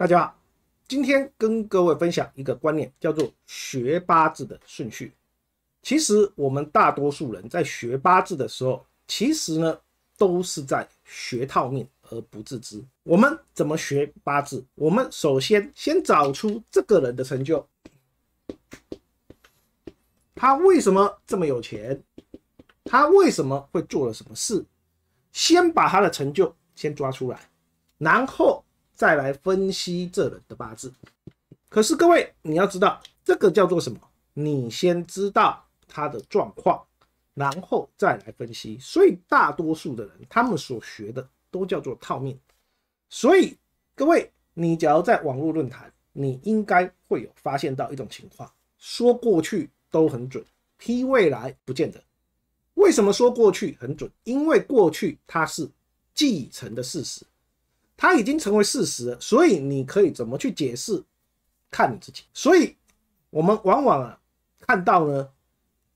大家好，今天跟各位分享一个观念，叫做学八字的顺序。其实我们大多数人在学八字的时候，其实呢都是在学套命而不自知。我们怎么学八字？我们首先先找出这个人的成就，他为什么这么有钱？他为什么会做了什么事？先把他的成就先抓出来，然后。再来分析这人的八字，可是各位你要知道，这个叫做什么？你先知道他的状况，然后再来分析。所以大多数的人，他们所学的都叫做套命。所以各位，你只要在网络论坛，你应该会有发现到一种情况：说过去都很准，批未来不见得。为什么说过去很准？因为过去它是既成的事实。它已经成为事实了，所以你可以怎么去解释，看你自己。所以，我们往往啊看到呢，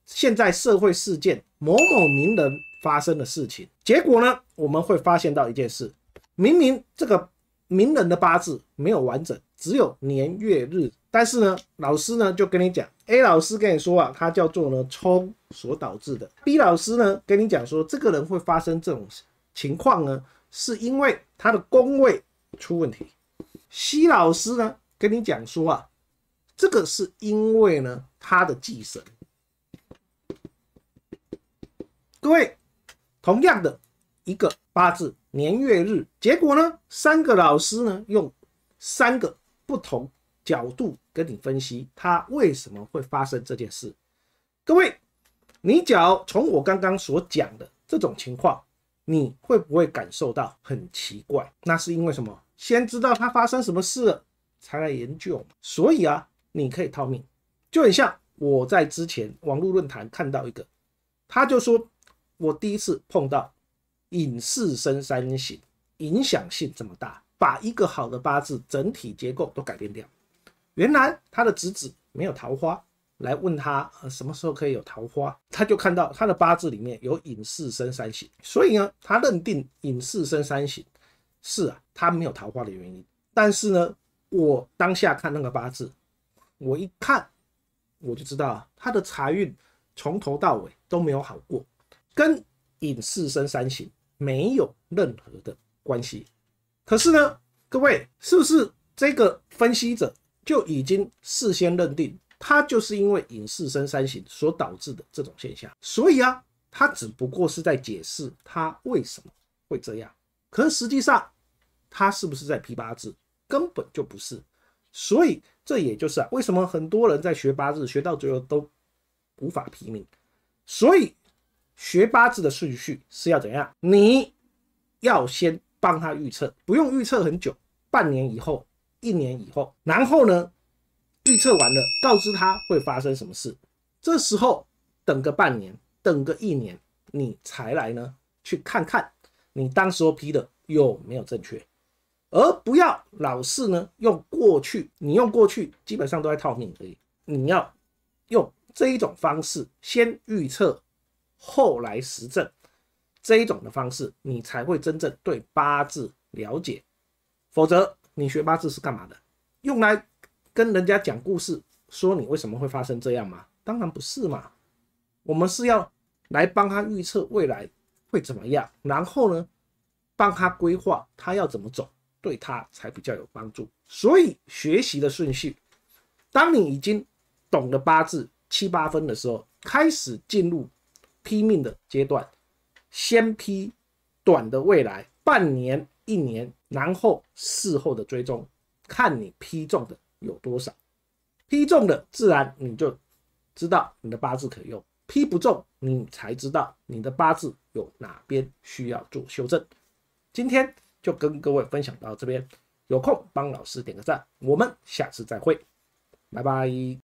现在社会事件某某名人发生的事情，结果呢，我们会发现到一件事：，明明这个名人的八字没有完整，只有年月日，但是呢，老师呢就跟你讲，A 老师跟你说啊，他叫做呢冲所导致的；，B 老师呢跟你讲说，这个人会发生这种情况呢。是因为他的宫位出问题，西老师呢跟你讲说啊，这个是因为呢他的忌神。各位，同样的一个八字年月日，结果呢三个老师呢用三个不同角度跟你分析他为什么会发生这件事。各位，你只要从我刚刚所讲的这种情况。你会不会感受到很奇怪？那是因为什么？先知道他发生什么事，了，才来研究。所以啊，你可以套命，就很像我在之前网络论坛看到一个，他就说，我第一次碰到隐士生三行，影响性这么大，把一个好的八字整体结构都改变掉。原来他的侄子没有桃花。来问他什么时候可以有桃花，他就看到他的八字里面有隐士生三刑，所以呢，他认定隐士生三刑是啊，他没有桃花的原因。但是呢，我当下看那个八字，我一看我就知道他的财运从头到尾都没有好过，跟隐士生三刑没有任何的关系。可是呢，各位是不是这个分析者就已经事先认定？他就是因为隐士身三行所导致的这种现象，所以啊，他只不过是在解释他为什么会这样。可实际上，他是不是在批八字，根本就不是。所以这也就是啊，为什么很多人在学八字学到最后都无法批命。所以学八字的顺序是要怎样？你要先帮他预测，不用预测很久，半年以后，一年以后，然后呢？预测完了，告知他会发生什么事。这时候等个半年，等个一年，你才来呢，去看看你当时候批的有没有正确，而不要老是呢用过去。你用过去基本上都在套命而已。你要用这一种方式，先预测，后来实证这一种的方式，你才会真正对八字了解。否则，你学八字是干嘛的？用来。跟人家讲故事，说你为什么会发生这样嘛？当然不是嘛。我们是要来帮他预测未来会怎么样，然后呢，帮他规划他要怎么走，对他才比较有帮助。所以学习的顺序，当你已经懂得八字七八分的时候，开始进入批命的阶段，先批短的未来半年、一年，然后事后的追踪，看你批中的。有多少批中的自然你就知道你的八字可用；批不中，你才知道你的八字有哪边需要做修正。今天就跟各位分享到这边，有空帮老师点个赞，我们下次再会，拜拜。